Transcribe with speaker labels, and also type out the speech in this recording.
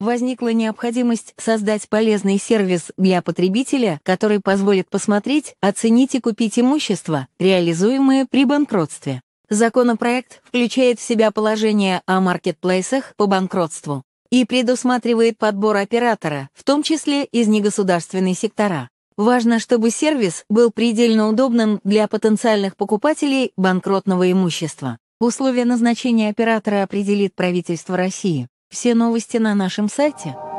Speaker 1: возникла необходимость создать полезный сервис для потребителя, который позволит посмотреть, оценить и купить имущество, реализуемое при банкротстве. Законопроект включает в себя положение о маркетплейсах по банкротству и предусматривает подбор оператора, в том числе из негосударственной сектора. Важно, чтобы сервис был предельно удобным для потенциальных покупателей банкротного имущества. Условия назначения оператора определит правительство России. Все новости на нашем сайте –